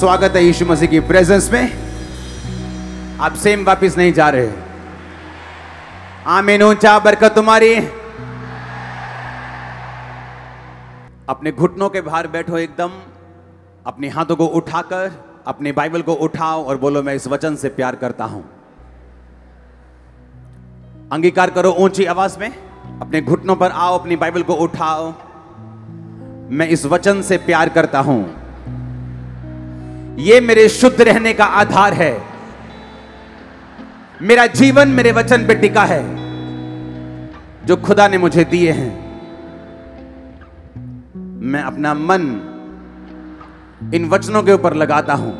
स्वागत है यीशु मसीह की प्रेजेंस में आप सेम वापस नहीं जा रहे आमीन ऊंचा बरकत तुम्हारी अपने घुटनों के बाहर बैठो एकदम अपने हाथों को उठाकर अपने बाइबल को उठाओ और बोलो मैं इस वचन से प्यार करता हूं अंगीकार करो ऊंची आवाज में अपने घुटनों पर आओ अपनी बाइबल को उठाओ मैं इस वचन से प्यार करता हूं ये मेरे शुद्ध रहने का आधार है मेरा जीवन मेरे वचन पे टिका है जो खुदा ने मुझे दिए हैं मैं अपना मन इन वचनों के ऊपर लगाता हूं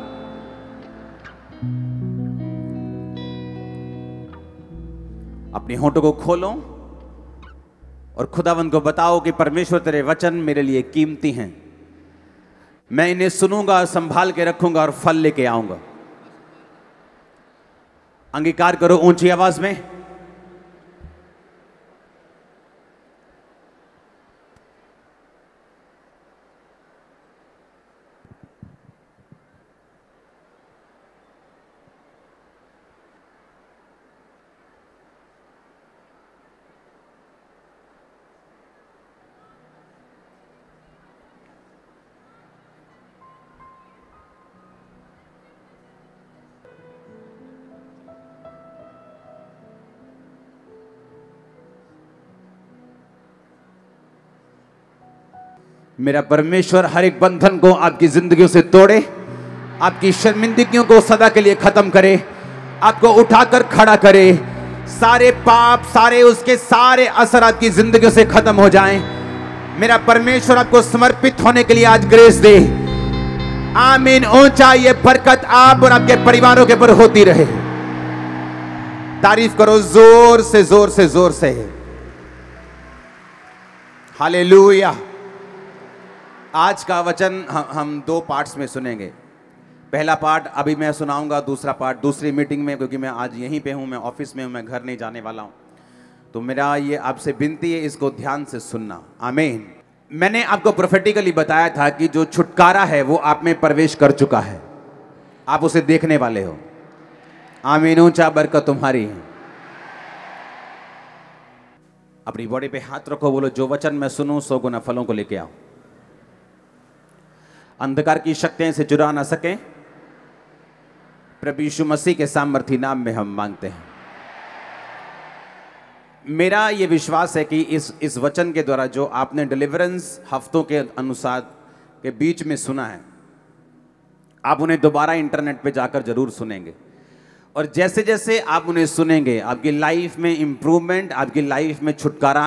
अपने होठों को खोलो और खुदावन को बताओ कि परमेश्वर तेरे वचन मेरे लिए कीमती हैं मैं इन्हें सुनूंगा संभाल के रखूंगा और फल लेके आऊंगा अंगीकार करो ऊंची आवाज में मेरा परमेश्वर हर एक बंधन को आपकी जिंदगी से तोड़े आपकी शर्मिंदगियों को सदा के लिए खत्म करे आपको उठाकर खड़ा करे सारे पाप सारे उसके सारे असर आपकी जिंदगी से खत्म हो जाएं मेरा परमेश्वर आपको समर्पित होने के लिए आज ग्रेस दे आमीन ऊंचा ये बरकत आप और आपके परिवारों के ऊपर होती रहे तारीफ करो जोर से जोर से जोर से हालेलुया आज का वचन हम, हम दो पार्ट्स में सुनेंगे पहला पार्ट अभी मैं सुनाऊंगा दूसरा पार्ट दूसरी मीटिंग में क्योंकि मैं आज यहीं पे हूँ मैं ऑफिस में हूँ मैं घर नहीं जाने वाला हूँ तो मेरा ये आपसे विनती है इसको ध्यान से सुनना आमेन मैंने आपको प्रोफेटिकली बताया था कि जो छुटकारा है वो आप में प्रवेश कर चुका है आप उसे देखने वाले हो आमीन ऊंचा बरकत तुम्हारी है अपनी बॉडी पे हाथ रखो बोलो जो वचन मैं सुनूं सौ गुना फलों को लेके आऊं अंधकार की शक्तियां से जुड़ा ना सकें प्रभु यीशु मसीह के सामर्थ्य नाम में हम मांगते हैं मेरा ये विश्वास है कि इस इस वचन के द्वारा जो आपने डिलीवरेंस हफ्तों के अनुसार के बीच में सुना है आप उन्हें दोबारा इंटरनेट पे जाकर जरूर सुनेंगे और जैसे जैसे आप उन्हें सुनेंगे आपकी लाइफ में इम्प्रूवमेंट आपकी लाइफ में छुटकारा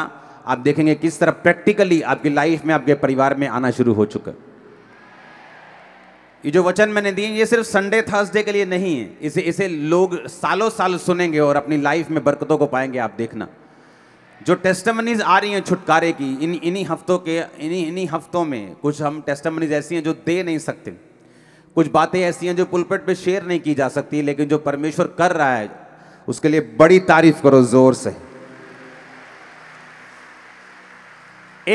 आप देखेंगे किस तरह प्रैक्टिकली आपकी लाइफ में आपके परिवार में आना शुरू हो चुका है ये जो वचन मैंने दिए ये सिर्फ संडे थर्सडे के लिए नहीं है इसे इसे लोग सालों साल सुनेंगे और अपनी लाइफ में बरकतों को पाएंगे आप देखना जो टेस्टमनीज आ रही हैं छुटकारे की इन इन्हीं हफ्तों के इन्हीं इन्हीं हफ्तों में कुछ हम टेस्टमनीज ऐसी हैं जो दे नहीं सकते कुछ बातें ऐसी हैं जो पुलपट पे शेयर नहीं की जा सकती लेकिन जो परमेश्वर कर रहा है उसके लिए बड़ी तारीफ करो जोर से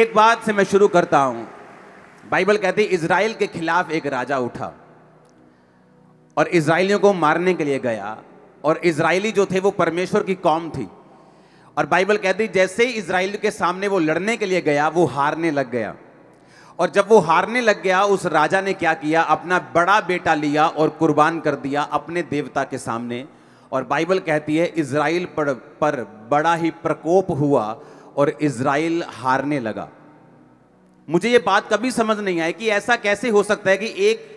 एक बात से मैं शुरू करता हूं बाइबल कहती है इसराइल के खिलाफ एक राजा उठा और इसराइलियों को मारने के लिए गया और इसराइली जो थे वो परमेश्वर की कौम थी और बाइबल कहती जैसे ही इसराइल के सामने वो लड़ने के लिए गया वो हारने लग गया और जब वो हारने लग गया उस राजा ने क्या किया अपना बड़ा बेटा लिया और कुर्बान कर दिया अपने देवता के सामने और बाइबल कहती है इसराइल पर, पर बड़ा ही प्रकोप हुआ और इसराइल हारने लगा मुझे ये बात कभी समझ नहीं आई कि ऐसा कैसे हो सकता है कि एक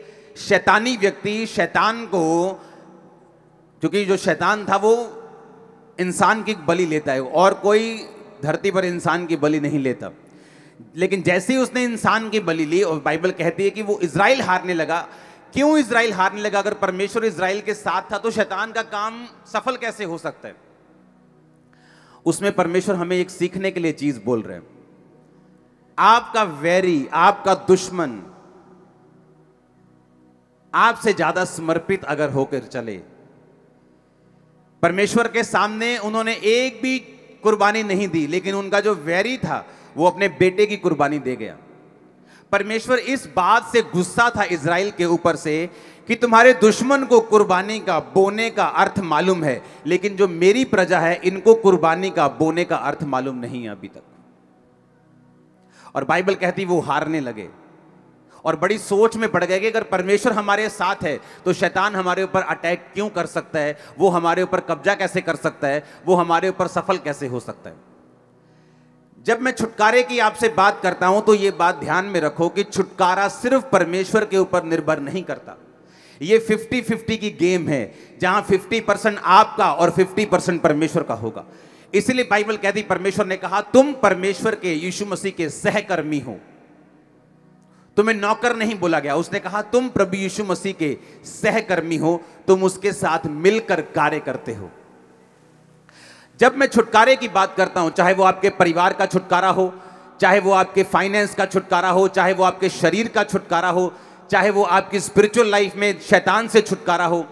शैतानी व्यक्ति शैतान को क्योंकि जो शैतान था वो इंसान की बलि लेता है और कोई धरती पर इंसान की बलि नहीं लेता लेकिन जैसे ही उसने इंसान की बलि ली और बाइबल कहती है कि वो इसराइल हारने लगा क्यों इसराइल हारने लगा अगर परमेश्वर इसराइल के साथ था तो शैतान का काम सफल कैसे हो सकता है उसमें परमेश्वर हमें एक सीखने के लिए चीज बोल रहे हैं आपका वैरी आपका दुश्मन आपसे ज्यादा समर्पित अगर होकर चले परमेश्वर के सामने उन्होंने एक भी कुर्बानी नहीं दी लेकिन उनका जो वैरी था वो अपने बेटे की कुर्बानी दे गया परमेश्वर इस बात से गुस्सा था इसराइल के ऊपर से कि तुम्हारे दुश्मन को कुर्बानी का बोने का अर्थ मालूम है लेकिन जो मेरी प्रजा है इनको कुर्बानी का बोने का अर्थ मालूम नहीं है अभी तक और बाइबल कहती वो हारने लगे और बड़ी सोच में पड़ गए कि अगर परमेश्वर हमारे साथ है तो शैतान हमारे ऊपर अटैक क्यों कर सकता है वो हमारे ऊपर कब्जा कैसे कर सकता है वो हमारे ऊपर सफल कैसे हो सकता है जब मैं छुटकारे की आपसे बात करता हूं तो ये बात ध्यान में रखो कि छुटकारा सिर्फ परमेश्वर के ऊपर निर्भर नहीं करता ये 50-50 की गेम है जहां 50 परसेंट आपका और 50 परसेंट परमेश्वर का होगा इसलिए बाइबल कहती परमेश्वर ने कहा तुम परमेश्वर के यीशु मसीह के सहकर्मी हो तुम्हें नौकर नहीं बोला गया उसने कहा तुम प्रभु यीशु मसीह के सहकर्मी हो तुम उसके साथ मिलकर कार्य करते हो जब मैं छुटकारे की बात करता हूं चाहे वो आपके परिवार का छुटकारा हो चाहे वो आपके फाइनेंस का छुटकारा हो चाहे वो आपके शरीर का छुटकारा हो चाहे वो आपकी स्पिरिचुअल लाइफ में शैतान से छुटकारा हो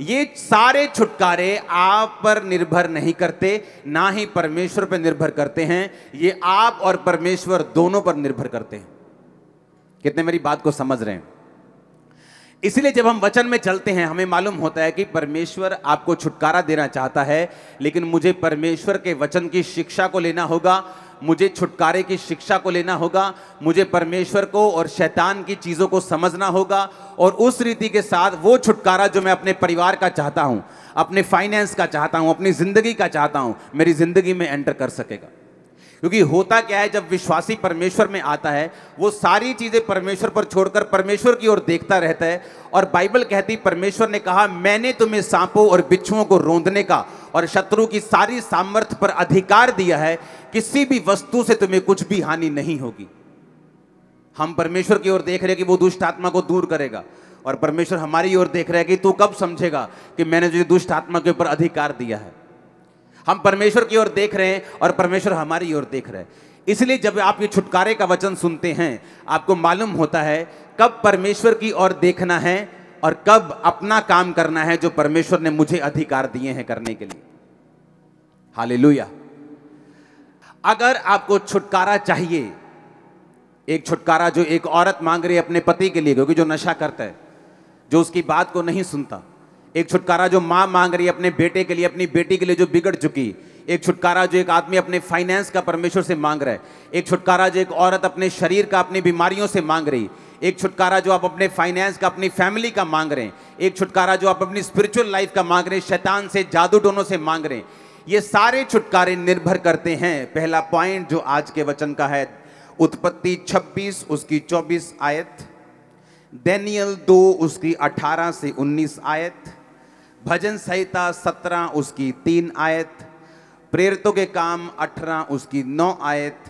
ये सारे छुटकारे आप पर निर्भर नहीं करते ना ही परमेश्वर पर निर्भर करते हैं ये आप और परमेश्वर दोनों पर निर्भर करते हैं कितने मेरी बात को समझ रहे हैं इसलिए जब हम वचन में चलते हैं हमें मालूम होता है कि परमेश्वर आपको छुटकारा देना चाहता है लेकिन मुझे परमेश्वर के वचन की शिक्षा को लेना होगा मुझे छुटकारे की शिक्षा को लेना होगा मुझे परमेश्वर को और शैतान की चीज़ों को समझना होगा और उस रीति के साथ वो छुटकारा जो मैं अपने परिवार का चाहता हूँ अपने फाइनेंस का चाहता हूँ अपनी ज़िंदगी का चाहता हूँ मेरी ज़िंदगी में एंटर कर सकेगा क्योंकि होता क्या है जब विश्वासी परमेश्वर में आता है वो सारी चीज़ें परमेश्वर पर छोड़कर परमेश्वर की ओर देखता रहता है और बाइबल कहती परमेश्वर ने कहा मैंने तुम्हें सांपों और बिच्छुओं को रोंदने का और शत्रु की सारी सामर्थ्य पर अधिकार दिया है किसी भी वस्तु से तुम्हें कुछ भी हानि नहीं होगी हम परमेश्वर की ओर देख रहे हैं कि वो दुष्ट आत्मा को दूर करेगा और परमेश्वर हमारी ओर देख रहे हैं कि तू कब समझेगा कि मैंने तुझे दुष्ट आत्मा के ऊपर अधिकार दिया है हम परमेश्वर की ओर देख रहे हैं और परमेश्वर हमारी ओर देख रहे हैं इसलिए जब आप ये छुटकारे का वचन सुनते हैं आपको मालूम होता है कब परमेश्वर की ओर देखना है और कब अपना काम करना है जो परमेश्वर ने मुझे अधिकार दिए हैं करने के लिए हाले अगर आपको छुटकारा चाहिए एक छुटकारा जो एक औरत मांग रही है अपने पति के लिए क्योंकि जो नशा करता है जो उसकी बात को नहीं सुनता एक छुटकारा जो माँ मांग रही है अपने बेटे के लिए अपनी बेटी के लिए जो बिगड़ चुकी एक छुटकारा जो एक आदमी अपने फाइनेंस का परमेश्वर से मांग रहा है एक छुटकारा जो एक औरत अपने शरीर का अपनी बीमारियों से मांग रही एक छुटकारा जो आप अपने फाइनेंस का अपनी फैमिली का मांग रहे हैं एक छुटकारा जो आप अपनी स्पिरिचुअल लाइफ का मांग रहे हैं शैतान से जादू टोनों से मांग रहे हैं ये सारे छुटकारे निर्भर करते हैं पहला पॉइंट जो आज के वचन का है उत्पत्ति 26 उसकी 24 आयत दैनियल 2 उसकी 18 से 19 आयत भजन संहिता सत्रह उसकी तीन आयत प्रेरितों के काम अठारह उसकी नौ आयत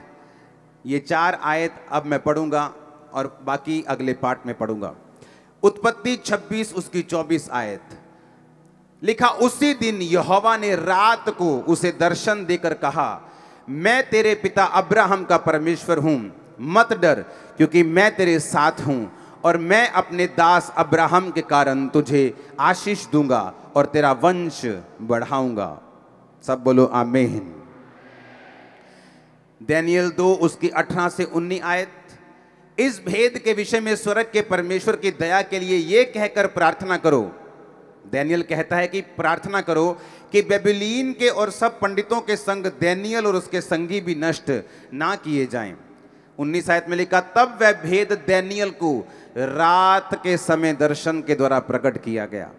ये चार आयत अब मैं पढ़ूंगा और बाकी अगले पार्ट में पढ़ूंगा उत्पत्ति छब्बीस उसकी चौबीस आयत लिखा उसी दिन यहोवा ने रात को उसे दर्शन देकर कहा मैं तेरे पिता अब्राहम का परमेश्वर हूं मत डर क्योंकि मैं तेरे साथ हूं और मैं अपने दास अब्राहम के कारण तुझे आशीष दूंगा और तेरा वंश बढ़ाऊंगा सब बोलो आमेन दैनियल दो उसकी अठारह से उन्नीस आयत इस भेद के विषय में स्वर्ग के परमेश्वर की दया के लिए यह कहकर प्रार्थना करो दैनियल कहता है कि प्रार्थना करो कि बेबिलीन के और सब पंडितों के संग दैनियल और उसके संगी भी नष्ट ना किए जाएं। उन्नीस आयत में लिखा तब वह भेद दैनियल को रात के समय दर्शन के द्वारा प्रकट किया गया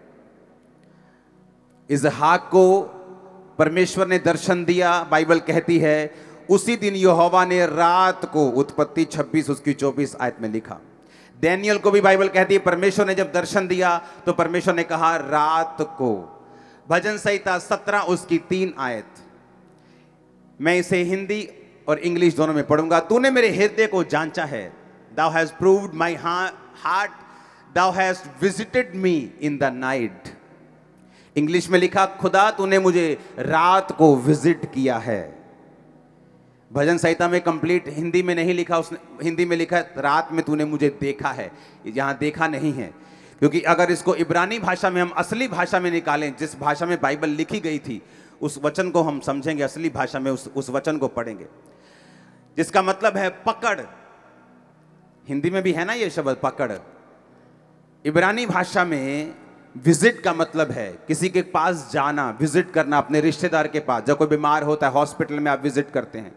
इजहाक को परमेश्वर ने दर्शन दिया बाइबल कहती है उसी दिन योवा ने रात को उत्पत्ति 26 उसकी 24 आयत में लिखा डैनियल को भी बाइबल कहती है परमेश्वर ने जब दर्शन दिया तो परमेश्वर ने कहा रात को भजन संहिता 17 उसकी तीन आयत मैं इसे हिंदी और इंग्लिश दोनों में पढ़ूंगा तूने मेरे हृदय को जांचा है thou hast proved my heart heart, thou hast visited me in the night. English में लिखा खुदा तूने मुझे रात को विजिट किया है भजन संहिता में कंप्लीट हिंदी में नहीं लिखा उसने हिंदी में लिखा रात में तूने मुझे देखा है यहाँ देखा नहीं है क्योंकि अगर इसको इब्रानी भाषा में हम असली भाषा में निकालें जिस भाषा में बाइबल लिखी गई थी उस वचन को हम समझेंगे असली भाषा में उस उस वचन को पढ़ेंगे जिसका मतलब है पकड़ हिंदी में भी है ना ये शब्द पकड़ इब्रानी भाषा में विजिट का मतलब है किसी के पास जाना विजिट करना अपने रिश्तेदार के पास जब कोई बीमार होता है हॉस्पिटल में आप विजिट करते हैं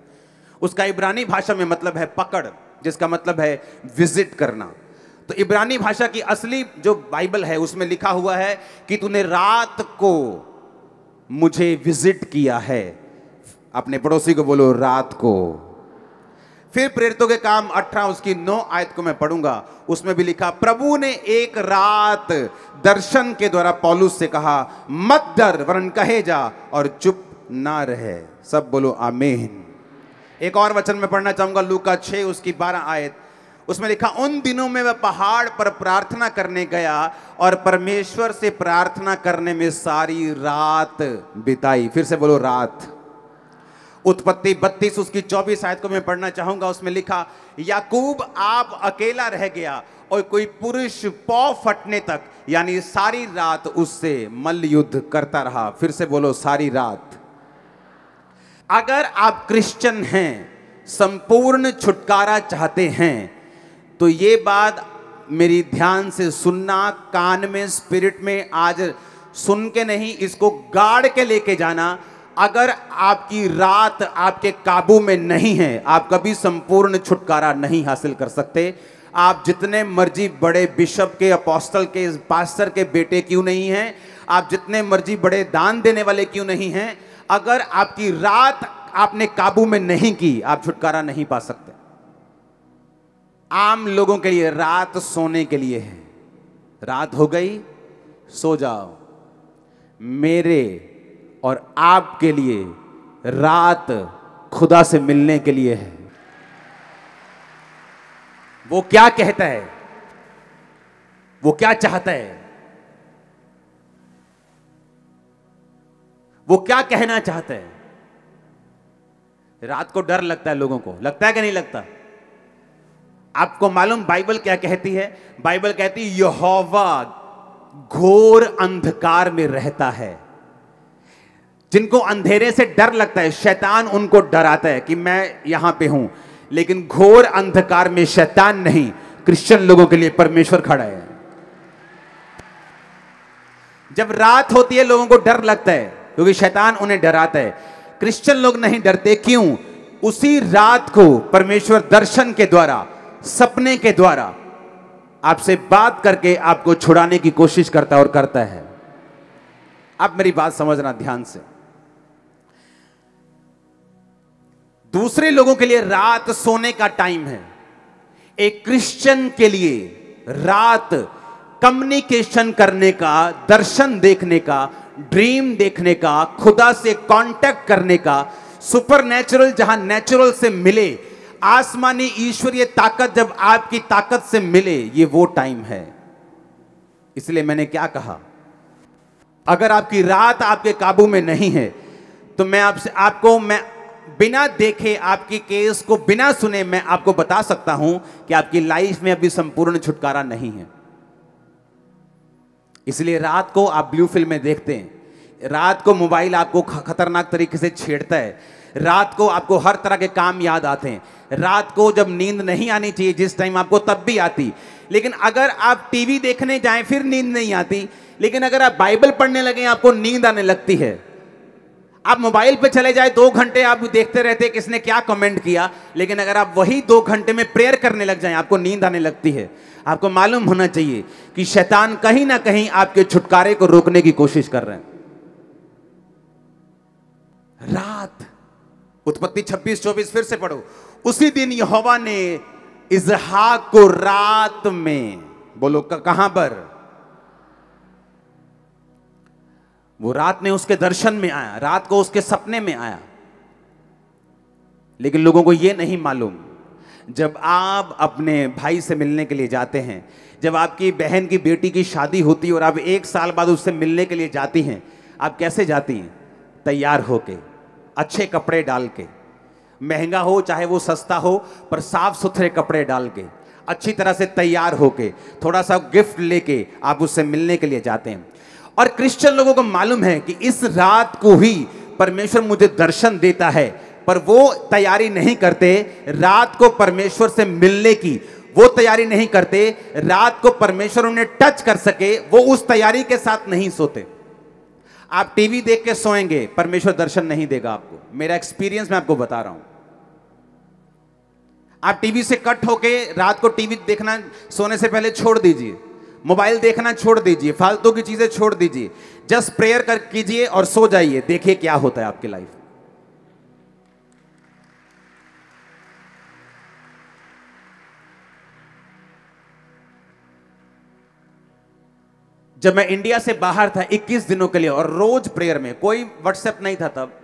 उसका इब्रानी भाषा में मतलब है पकड़ जिसका मतलब है विजिट करना तो इब्रानी भाषा की असली जो बाइबल है उसमें लिखा हुआ है कि तूने रात को मुझे विजिट किया है अपने पड़ोसी को बोलो रात को फिर प्रेरितों के काम अठारह उसकी नौ आयत को मैं पढ़ूंगा उसमें भी लिखा प्रभु ने एक रात दर्शन के द्वारा पॉलुस से कहा मत डर वरन कहे जा और चुप ना रहे सब बोलो आमेन एक और वचन में पढ़ना चाहूंगा लू का छे उसकी बारह आयत उसमें लिखा उन दिनों में वह पहाड़ पर प्रार्थना करने गया और परमेश्वर से प्रार्थना करने में सारी रात बिताई फिर से बोलो रात उत्पत्ति बत्तीस उसकी चौबीस आयत को मैं पढ़ना चाहूंगा उसमें लिखा याकूब आप अकेला रह गया और कोई पुरुष पौ फटने तक यानी सारी रात उससे मल्ल युद्ध करता रहा फिर से बोलो सारी रात अगर आप क्रिश्चियन हैं संपूर्ण छुटकारा चाहते हैं तो ये बात मेरी ध्यान से सुनना कान में स्पिरिट में आज सुन के नहीं इसको गाड़ के लेके जाना अगर आपकी रात आपके काबू में नहीं है आप कभी संपूर्ण छुटकारा नहीं हासिल कर सकते आप जितने मर्जी बड़े बिशप के अपोस्टल के पास्टर के बेटे क्यों नहीं हैं आप जितने मर्जी बड़े दान देने वाले क्यों नहीं हैं अगर आपकी रात आपने काबू में नहीं की आप छुटकारा नहीं पा सकते आम लोगों के लिए रात सोने के लिए है रात हो गई सो जाओ मेरे और आपके लिए रात खुदा से मिलने के लिए है वो क्या कहता है वो क्या चाहता है वो क्या कहना चाहता है रात को डर लगता है लोगों को लगता है कि नहीं लगता आपको मालूम बाइबल क्या कहती है बाइबल कहती है यहोवा घोर अंधकार में रहता है जिनको अंधेरे से डर लगता है शैतान उनको डराता है कि मैं यहां पे हूं लेकिन घोर अंधकार में शैतान नहीं क्रिश्चियन लोगों के लिए परमेश्वर खड़ा है जब रात होती है लोगों को डर लगता है क्योंकि शैतान उन्हें डराता है क्रिश्चियन लोग नहीं डरते क्यों उसी रात को परमेश्वर दर्शन के द्वारा सपने के द्वारा आपसे बात करके आपको छुड़ाने की कोशिश करता और करता है आप मेरी बात समझना ध्यान से दूसरे लोगों के लिए रात सोने का टाइम है एक क्रिश्चियन के लिए रात कम्युनिकेशन करने का दर्शन देखने का ड्रीम देखने का खुदा से कांटेक्ट करने का सुपर नेचुरल जहां नेचुरल से मिले आसमानी ईश्वरीय ताकत जब आपकी ताकत से मिले ये वो टाइम है इसलिए मैंने क्या कहा अगर आपकी रात आपके काबू में नहीं है तो मैं आपसे आपको मैं बिना देखे आपके केस को बिना सुने मैं आपको बता सकता हूं कि आपकी लाइफ में अभी संपूर्ण छुटकारा नहीं है इसलिए रात को आप ब्लू फिल्में देखते हैं रात को मोबाइल आपको खतरनाक तरीके से छेड़ता है रात को आपको हर तरह के काम याद आते हैं रात को जब नींद नहीं आनी चाहिए जिस टाइम आपको तब भी आती लेकिन अगर आप टीवी देखने जाएं फिर नींद नहीं आती लेकिन अगर आप बाइबल पढ़ने लगे आपको नींद आने लगती है आप मोबाइल पे चले जाए दो घंटे आप देखते रहते किसने क्या कमेंट किया लेकिन अगर आप वही दो घंटे में प्रेयर करने लग जाएं आपको नींद आने लगती है आपको मालूम होना चाहिए कि शैतान कहीं ना कहीं आपके छुटकारे को रोकने की कोशिश कर रहे हैं रात उत्पत्ति 26 24 फिर से पढ़ो उसी दिन यहोवा ने इजहाक को रात में बोलो कहां पर वो रात में उसके दर्शन में आया रात को उसके सपने में आया लेकिन लोगों को यह नहीं मालूम जब आप अपने भाई से मिलने के लिए जाते हैं जब आपकी बहन की बेटी की शादी होती है और आप एक साल बाद उससे मिलने के लिए जाती हैं आप कैसे जाती हैं तैयार होके अच्छे कपड़े डाल के महंगा हो चाहे वो सस्ता हो पर साफ सुथरे कपड़े डाल के अच्छी तरह से तैयार होके थोड़ा सा गिफ्ट लेके आप उससे मिलने के लिए जाते हैं और क्रिश्चियन लोगों को मालूम है कि इस रात को ही परमेश्वर मुझे दर्शन देता है पर वो तैयारी नहीं करते रात को परमेश्वर से मिलने की वो तैयारी नहीं करते रात को परमेश्वर उन्हें टच कर सके वो उस तैयारी के साथ नहीं सोते आप टीवी देख के सोएंगे परमेश्वर दर्शन नहीं देगा आपको मेरा एक्सपीरियंस मैं आपको बता रहा हूं आप टीवी से कट होके रात को टीवी देखना सोने से पहले छोड़ दीजिए मोबाइल देखना छोड़ दीजिए फालतू की चीजें छोड़ दीजिए जस्ट प्रेयर कर कीजिए और सो जाइए देखिए क्या होता है आपकी लाइफ जब मैं इंडिया से बाहर था 21 दिनों के लिए और रोज प्रेयर में कोई व्हाट्सएप नहीं था तब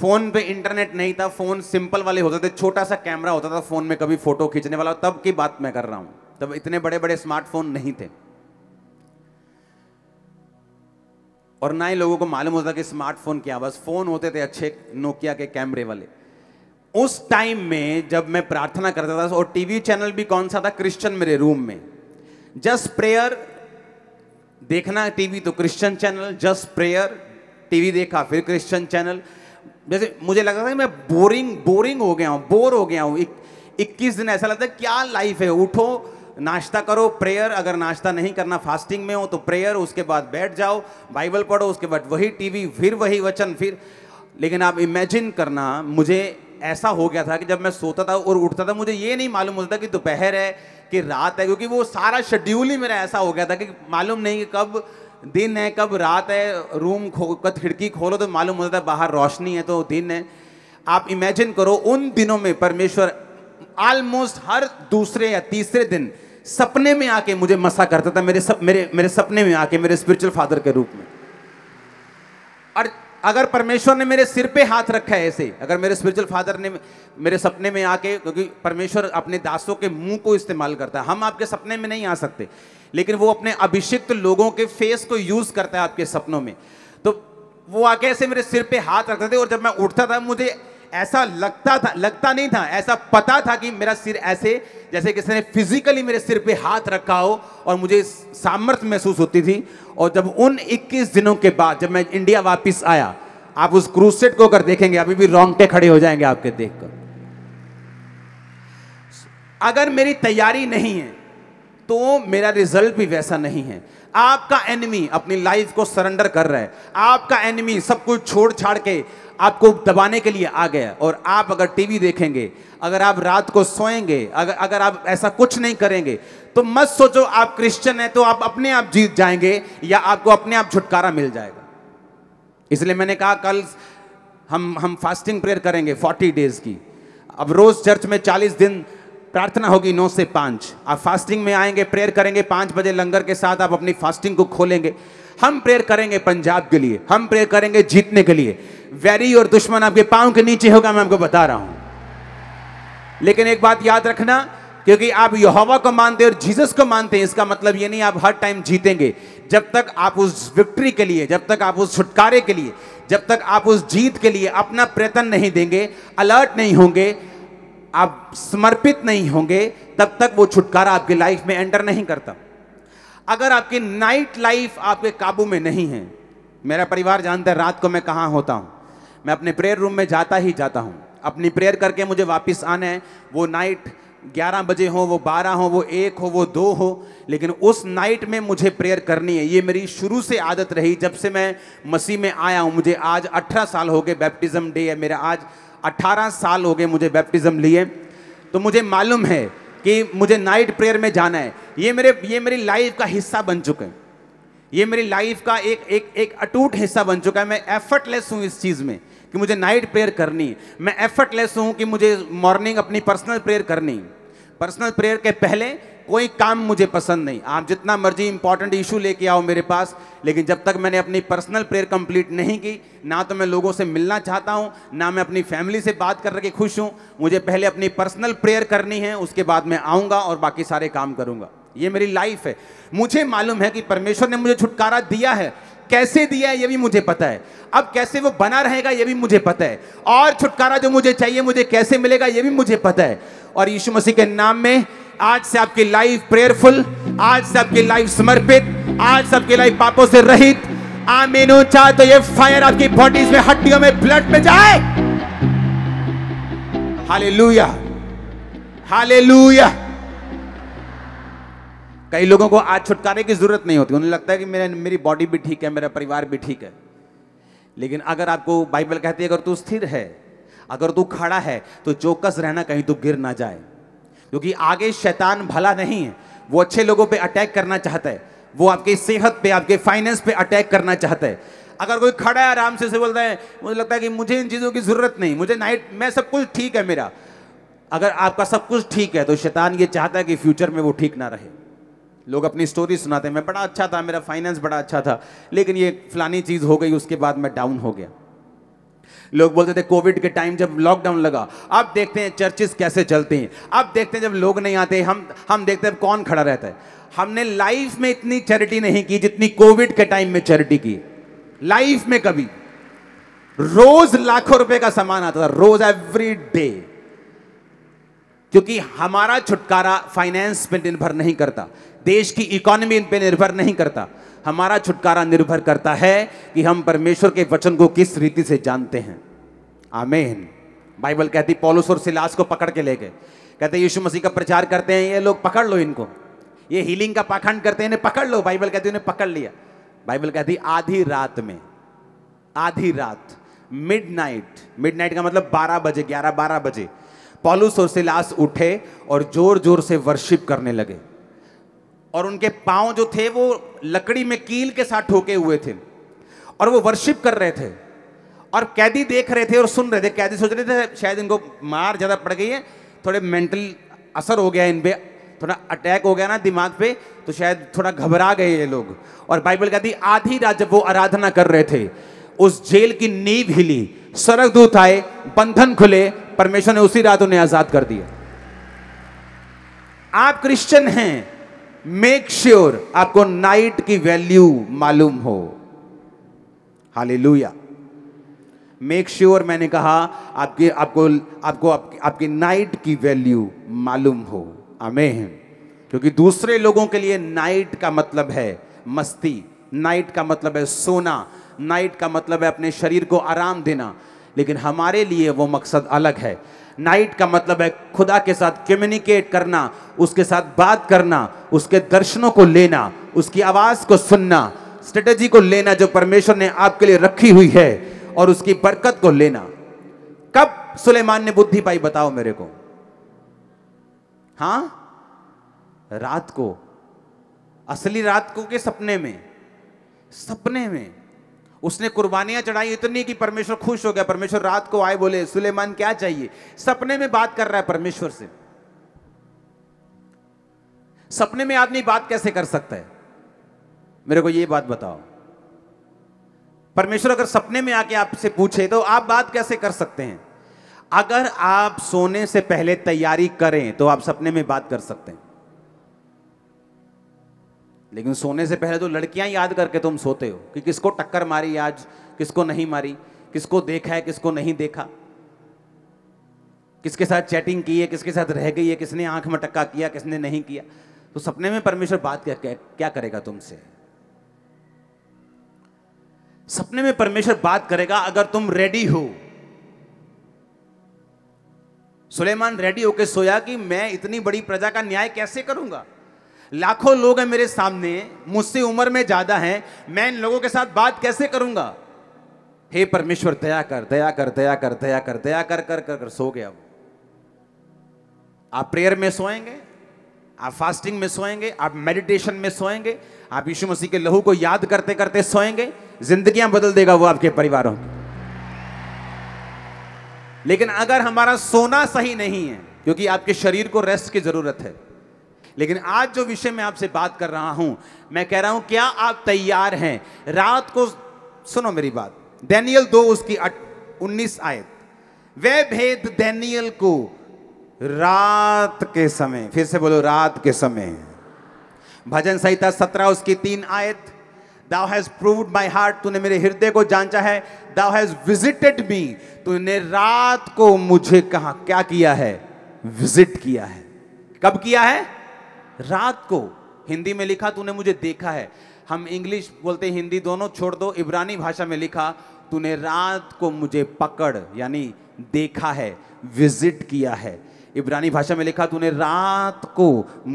फोन पे इंटरनेट नहीं था फोन सिंपल वाले होते थे छोटा सा कैमरा होता था फोन में कभी फोटो खींचने वाला तब की बात मैं कर रहा हूं तब इतने बड़े बड़े स्मार्टफोन नहीं थे और ना ही लोगों को मालूम होता कि स्मार्टफोन क्या बस फोन होते थे अच्छे नोकिया के कैमरे वाले उस टाइम में जब मैं प्रार्थना करता था और टीवी चैनल भी कौन सा था क्रिश्चियन मेरे रूम में जस्ट प्रेयर देखना टीवी तो Christian channel just prayer TV देखा फिर क्रिश्चियन चैनल जैसे मुझे लगता था कि मैं बोरिंग बोरिंग हो गया हूँ बोर हो गया हूँ इक्कीस दिन ऐसा लगता है क्या लाइफ है उठो नाश्ता करो प्रेयर अगर नाश्ता नहीं करना फास्टिंग में हो तो प्रेयर उसके बाद बैठ जाओ बाइबल पढ़ो उसके बाद वही टीवी फिर वही वचन फिर लेकिन आप इमेजिन करना मुझे ऐसा हो गया था कि जब मैं सोता था और उठता था मुझे ये नहीं मालूम होता कि दोपहर है कि रात है क्योंकि वो सारा शेड्यूल ही मेरा ऐसा हो गया था कि मालूम नहीं कि कब दिन है कब रात है रूम खो कब खिड़की खोलो तो मालूम होता था बाहर रोशनी है तो दिन है आप इमेजिन करो उन दिनों में परमेश्वर ऑलमोस्ट हर दूसरे या तीसरे दिन सपने में आके मुझे मसा करता था मेरे सप, मेरे मेरे सपने में आके मेरे स्पिरिचुअल फादर के रूप में और अगर परमेश्वर ने मेरे सिर पे हाथ रखा है ऐसे अगर मेरे स्पिरिचुअल फादर ने मेरे सपने में आके क्योंकि परमेश्वर अपने दासों के मुंह को इस्तेमाल करता है हम आपके सपने में नहीं आ सकते लेकिन वो अपने अभिषिक्त लोगों के फेस को यूज़ करता है आपके सपनों में तो वो आके ऐसे मेरे सिर पे हाथ रखते थे और जब मैं उठता था मुझे ऐसा लगता था लगता नहीं था ऐसा पता था कि मेरा सिर ऐसे जैसे किसी ने फिजिकली मेरे सिर पे हाथ रखा हो और मुझे सामर्थ्य महसूस होती थी और जब उन 21 दिनों के बाद जब मैं इंडिया वापस आया आप उस क्रूसेट को अगर देखेंगे अभी भी रोंगटे खड़े हो जाएंगे आपके देखकर अगर मेरी तैयारी नहीं है तो मेरा रिजल्ट भी वैसा नहीं है आपका एनिमी अपनी लाइफ को सरेंडर कर रहा है आपका एनिमी सब कुछ छोड़ छाड़ के आपको दबाने के लिए आ गया और आप अगर टीवी देखेंगे अगर आप रात को सोएंगे अगर अगर आप ऐसा कुछ नहीं करेंगे तो मत सोचो आप क्रिश्चियन हैं तो आप अपने आप जीत जाएंगे या आपको अपने आप छुटकारा मिल जाएगा इसलिए मैंने कहा कल हम हम फास्टिंग प्रेयर करेंगे फोर्टी डेज की अब रोज चर्च में चालीस दिन प्रार्थना होगी नौ से पाँच आप फास्टिंग में आएंगे प्रेयर करेंगे पाँच बजे लंगर के साथ आप अपनी फास्टिंग को खोलेंगे हम प्रेयर करेंगे पंजाब के लिए हम प्रेयर करेंगे जीतने के लिए वैरी और दुश्मन आपके पांव के नीचे होगा मैं आपको बता रहा हूं लेकिन एक बात याद रखना क्योंकि आप यहोवा को मानते हैं और जीसस को मानते हैं इसका मतलब ये नहीं आप हर टाइम जीतेंगे जब तक आप उस विक्ट्री के लिए जब तक आप उस छुटकारे के लिए जब तक आप उस जीत के लिए अपना प्रयत्न नहीं देंगे अलर्ट नहीं होंगे आप समर्पित नहीं होंगे तब तक वो छुटकारा आपकी लाइफ में एंटर नहीं करता अगर आपकी नाइट लाइफ आपके काबू में नहीं है मेरा परिवार जानता है रात को मैं कहाँ होता हूँ मैं अपने प्रेयर रूम में जाता ही जाता हूँ अपनी प्रेयर करके मुझे वापस आना है वो नाइट 11 बजे हो वो 12 हो वो एक हो वो दो हो लेकिन उस नाइट में मुझे प्रेयर करनी है ये मेरी शुरू से आदत रही जब से मैं मसीह में आया हूँ मुझे आज 18 साल हो गए बैप्टिज़म डे है मेरा आज 18 साल हो गए मुझे बैप्टिज़म लिए तो मुझे मालूम है कि मुझे नाइट प्रेयर में जाना है ये मेरे ये मेरी लाइफ का हिस्सा बन चुके हैं ये मेरी लाइफ का एक एक एक अटूट हिस्सा बन चुका है मैं एफर्टलेस हूँ इस चीज़ में कि मुझे नाइट प्रेयर करनी है मैं एफर्टलेस हूँ कि मुझे मॉर्निंग अपनी पर्सनल प्रेयर करनी पर्सनल प्रेयर के पहले कोई काम मुझे पसंद नहीं आप जितना मर्जी इंपॉर्टेंट इशू लेके आओ मेरे पास लेकिन जब तक मैंने अपनी पर्सनल प्रेयर कंप्लीट नहीं की ना तो मैं लोगों से मिलना चाहता हूं ना मैं अपनी फैमिली से बात कर करके खुश हूं मुझे पहले अपनी पर्सनल प्रेयर करनी है उसके बाद मैं आऊँगा और बाकी सारे काम करूँगा ये मेरी लाइफ है मुझे मालूम है कि परमेश्वर ने मुझे छुटकारा दिया है कैसे दिया है ये भी मुझे पता है अब कैसे वो बना रहेगा ये भी मुझे पता है और छुटकारा जो मुझे चाहिए मुझे कैसे मिलेगा ये भी मुझे पता है और यीशु मसीह के नाम में आज से आपकी लाइफ प्रेयरफुल आज से आपकी लाइफ समर्पित आज से आपकी लाइफ पापों से रहित आमीन ऊंचा तो ये फायर आपकी बॉडीज में हड्डियों में ब्लड में जाए हालेलुया हालेलुया कई लोगों को आज छुटकारे की जरूरत नहीं होती उन्हें लगता है कि मेरे मेरी बॉडी भी ठीक है मेरा परिवार भी ठीक है लेकिन अगर आपको बाइबल कहती है अगर तू स्थिर है अगर तू खड़ा है तो चौकस रहना कहीं तू तो गिर ना जाए क्योंकि आगे शैतान भला नहीं है वो अच्छे लोगों पे अटैक करना चाहता है वो आपकी सेहत पे आपके फाइनेंस पे अटैक करना चाहता है अगर कोई खड़ा है आराम से से बोलता है मुझे लगता है कि मुझे इन चीज़ों की ज़रूरत नहीं मुझे नाइट मैं सब कुछ ठीक है मेरा अगर आपका सब कुछ ठीक है तो शैतान ये चाहता है कि फ्यूचर में वो ठीक ना रहे लोग अपनी स्टोरी सुनाते हैं मैं बड़ा अच्छा था मेरा फाइनेंस बड़ा अच्छा था लेकिन ये फलानी चीज़ हो गई उसके बाद मैं डाउन हो गया लोग बोलते थे कोविड के टाइम जब लॉकडाउन लगा अब देखते हैं चर्चेस कैसे चलते हैं अब देखते हैं जब लोग नहीं आते हम हम देखते हैं कौन खड़ा रहता है हमने लाइफ में इतनी चैरिटी नहीं की जितनी कोविड के टाइम में चैरिटी की लाइफ में कभी रोज लाखों रुपए का सामान आता था रोज एवरी डे क्योंकि हमारा छुटकारा फाइनेंस पर निर्भर नहीं करता देश की इकोनॉमी पर निर्भर नहीं करता हमारा छुटकारा निर्भर करता है कि हम परमेश्वर के वचन को किस रीति से जानते हैं आमेन बाइबल कहती पॉलुस और सिलास को पकड़ के ले गए कहते यीशु मसीह का प्रचार करते हैं ये लोग पकड़ लो इनको ये हीलिंग का पाखंड करते हैं इन्हें पकड़ लो बाइबल कहती उन्हें पकड़ लिया बाइबल कहती आधी रात में आधी रात मिडनाइट मिडनाइट का मतलब 12 बजे 11 12 बजे पॉलुस और सिलास उठे और जोर जोर से वर्शिप करने लगे और उनके पांव जो थे वो लकड़ी में कील के साथ ठोके हुए थे और वो वर्शिप कर रहे थे और कैदी देख रहे थे और सुन रहे थे कैदी सोच रहे थे शायद इनको मार ज़्यादा पड़ गई है थोड़े मेंटल असर हो गया इन पर थोड़ा अटैक हो गया ना दिमाग पे तो शायद थोड़ा घबरा गए ये लोग और बाइबल कहती आधी रात जब वो आराधना कर रहे थे उस जेल की नींव हिली सड़क दूत आए बंधन खुले परमेश्वर ने उसी रात उन्हें आजाद कर दिया आप क्रिश्चियन हैं मेक श्योर sure आपको नाइट की वैल्यू मालूम हो हालेलुया मेक श्योर मैंने कहा आपके आपको आपको आप, आपकी नाइट की वैल्यू मालूम हो अमे क्योंकि दूसरे लोगों के लिए नाइट का मतलब है मस्ती नाइट का मतलब है सोना नाइट का मतलब है अपने शरीर को आराम देना लेकिन हमारे लिए वो मकसद अलग है नाइट का मतलब है खुदा के साथ कम्युनिकेट करना उसके साथ बात करना उसके दर्शनों को लेना उसकी आवाज़ को सुनना स्ट्रेटजी को लेना जो परमेश्वर ने आपके लिए रखी हुई है और उसकी बरकत को लेना कब सुलेमान ने बुद्धि पाई बताओ मेरे को हाँ रात को असली रात को के सपने में सपने में उसने कुर्बानियां चढ़ाई इतनी कि परमेश्वर खुश हो गया परमेश्वर रात को आए बोले सुलेमान क्या चाहिए सपने में बात कर रहा है परमेश्वर से सपने में आदमी बात कैसे कर सकता है मेरे को ये बात बताओ परमेश्वर अगर सपने में आके आपसे पूछे तो आप बात कैसे कर सकते हैं अगर आप सोने से पहले तैयारी करें तो आप सपने में बात कर सकते हैं लेकिन सोने से पहले तो लड़कियां याद करके तुम सोते हो कि किसको टक्कर मारी आज किसको नहीं मारी किसको देखा है किसको नहीं देखा किसके साथ चैटिंग की है किसके साथ रह गई है किसने आंख में टक्का किया किसने नहीं किया तो सपने में परमेश्वर बात क्या क्या करेगा तुमसे सपने में परमेश्वर बात करेगा अगर तुम रेडी हो सुलेमान रेडी होके सोया कि मैं इतनी बड़ी प्रजा का न्याय कैसे करूंगा लाखों लोग हैं मेरे सामने मुझसे उम्र में ज़्यादा हैं मैं इन लोगों के साथ बात कैसे करूंगा हे परमेश्वर दया कर दया कर दया कर दया कर दया कर कर कर कर सो गया वो आप प्रेयर में सोएंगे आप फास्टिंग में सोएंगे आप मेडिटेशन में सोएंगे आप यीशु मसीह के लहू को याद करते करते सोएंगे जिंदगियां बदल देगा वो आपके परिवारों की लेकिन अगर हमारा सोना सही नहीं है क्योंकि आपके शरीर को रेस्ट की जरूरत है लेकिन आज जो विषय मैं आपसे बात कर रहा हूं मैं कह रहा हूं क्या आप तैयार हैं रात को सुनो मेरी बात दैनियल दो उसकी उन्नीस आयत वह भेद दैनियल को रात के समय फिर से बोलो रात के समय भजन संहिता सत्रह उसकी तीन आयत thou hast proved my heart तूने मेरे हृदय को जांचा है दाउ हैज विजिटेड मी तूने रात को मुझे कहा क्या किया है विजिट किया है कब किया है रात को हिंदी में लिखा तूने मुझे देखा है हम इंग्लिश बोलते हिंदी दोनों छोड़ दो इब्रानी भाषा में लिखा तूने रात को मुझे पकड़ यानी देखा है विजिट किया है इब्रानी भाषा में लिखा तूने रात को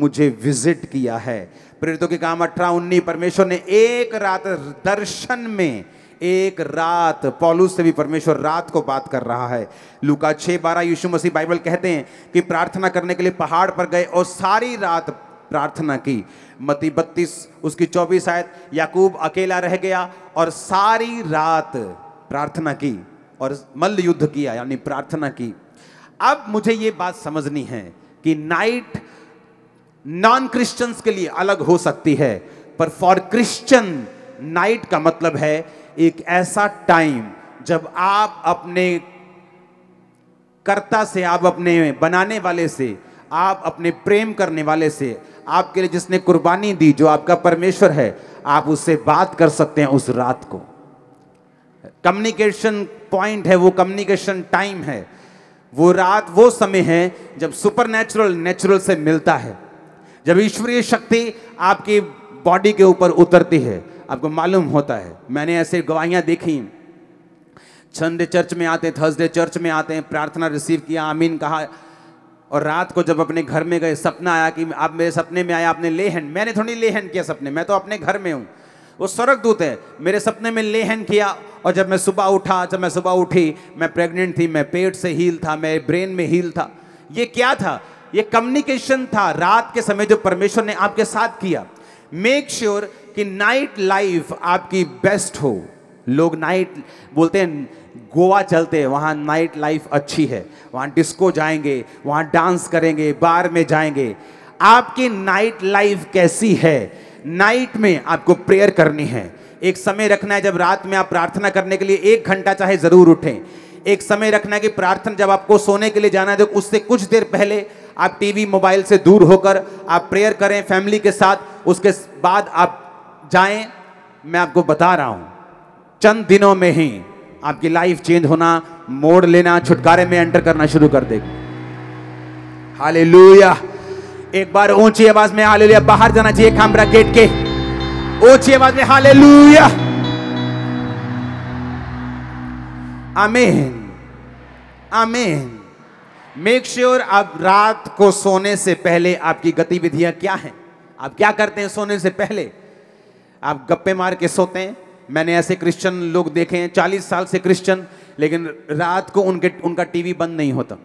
मुझे विजिट किया है प्रेरितों के काम अठारह उन्नीस परमेश्वर ने एक रात दर्शन में एक रात पॉलूस से भी परमेश्वर रात को बात कर रहा है लुका छः बारह यीशु मसीह बाइबल कहते हैं कि प्रार्थना करने के लिए पहाड़ पर गए और सारी रात प्रार्थना की मती बत्तीस उसकी चौबीस आयत याकूब अकेला रह गया और सारी रात प्रार्थना की और मल्ल युद्ध किया यानी प्रार्थना की अब मुझे ये बात समझनी है कि नाइट नॉन क्रिश्चियंस के लिए अलग हो सकती है पर फॉर क्रिश्चियन नाइट का मतलब है एक ऐसा टाइम जब आप अपने कर्ता से आप अपने बनाने वाले से आप अपने प्रेम करने वाले से आपके लिए जिसने कुर्बानी दी जो आपका परमेश्वर है आप उससे बात कर सकते हैं उस रात को कम्युनिकेशन पॉइंट है वो कम्युनिकेशन टाइम है वो रात वो समय है जब सुपर नेचुरल नेचुरल से मिलता है जब ईश्वरीय शक्ति आपकी बॉडी के ऊपर उतरती है आपको मालूम होता है मैंने ऐसे गवाहियां देखी संडे चर्च में आते थर्सडे चर्च में आते हैं प्रार्थना रिसीव किया आमीन कहा और रात को जब अपने घर में गए सपना आया कि आप मेरे सपने में आए आपने लेहन मैंने थोड़ी लेहन किया सपने मैं तो अपने घर में हूँ वो स्वर्ग दूत है मेरे सपने में लेहन किया और जब मैं सुबह उठा जब मैं सुबह उठी मैं प्रेग्नेंट थी मैं पेट से हील था मैं ब्रेन में हील था ये क्या था ये कम्युनिकेशन था रात के समय जो परमेश्वर ने आपके साथ किया मेक श्योर sure कि नाइट लाइफ आपकी बेस्ट हो लोग नाइट बोलते हैं गोवा चलते हैं वहाँ नाइट लाइफ अच्छी है वहाँ डिस्को जाएंगे वहाँ डांस करेंगे बार में जाएंगे आपकी नाइट लाइफ कैसी है नाइट में आपको प्रेयर करनी है एक समय रखना है जब रात में आप प्रार्थना करने के लिए एक घंटा चाहे ज़रूर उठें एक समय रखना है कि प्रार्थना जब आपको सोने के लिए जाना है तो उससे कुछ देर पहले आप टीवी मोबाइल से दूर होकर आप प्रेयर करें फैमिली के साथ उसके बाद आप जाएं मैं आपको बता रहा हूं चंद दिनों में ही आपकी लाइफ चेंज होना मोड़ लेना छुटकारे में एंटर करना शुरू कर देगा हाले एक बार ऊंची आवाज में हाले बाहर जाना चाहिए खामरा गेट के ऊंची आवाज में हाले लुया आमेन आमेन मेक श्योर आप रात को सोने से पहले आपकी गतिविधियां क्या हैं आप क्या करते हैं सोने से पहले आप गप्पे मार के सोते हैं मैंने ऐसे क्रिश्चियन लोग देखे हैं चालीस साल से क्रिश्चियन लेकिन रात को उनके उनका टीवी बंद नहीं होता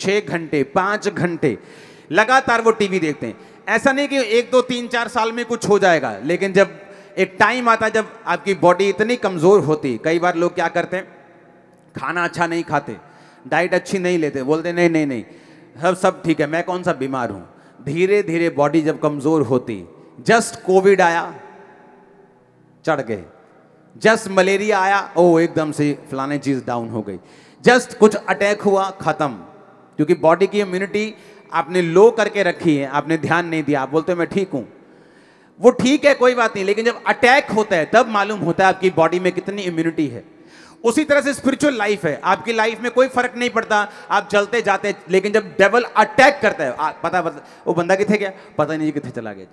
छः घंटे पाँच घंटे लगातार वो टीवी देखते हैं ऐसा नहीं कि एक दो तीन चार साल में कुछ हो जाएगा लेकिन जब एक टाइम आता जब आपकी बॉडी इतनी कमज़ोर होती कई बार लोग क्या करते हैं खाना अच्छा नहीं खाते डाइट अच्छी नहीं लेते बोलते नहीं नहीं नहीं सब सब ठीक है मैं कौन सा बीमार हूँ धीरे धीरे बॉडी जब कमज़ोर होती जस्ट कोविड आया चढ़ गए जस्ट मलेरिया आया ओ एकदम से फलाने चीज डाउन हो गई जस्ट कुछ अटैक हुआ खत्म क्योंकि बॉडी की इम्यूनिटी आपने लो करके रखी है आपने ध्यान नहीं दिया आप बोलते मैं ठीक हूं वो ठीक है कोई बात नहीं लेकिन जब अटैक होता है तब मालूम होता है आपकी बॉडी में कितनी इम्यूनिटी है उसी तरह से स्पिरिचुअल लाइफ है आपकी लाइफ में कोई फर्क नहीं पड़ता आप चलते जाते लेकिन जब डेवल अटैक करता है पता, पता वो बंदा कितने गया पता नहीं कितने चला गया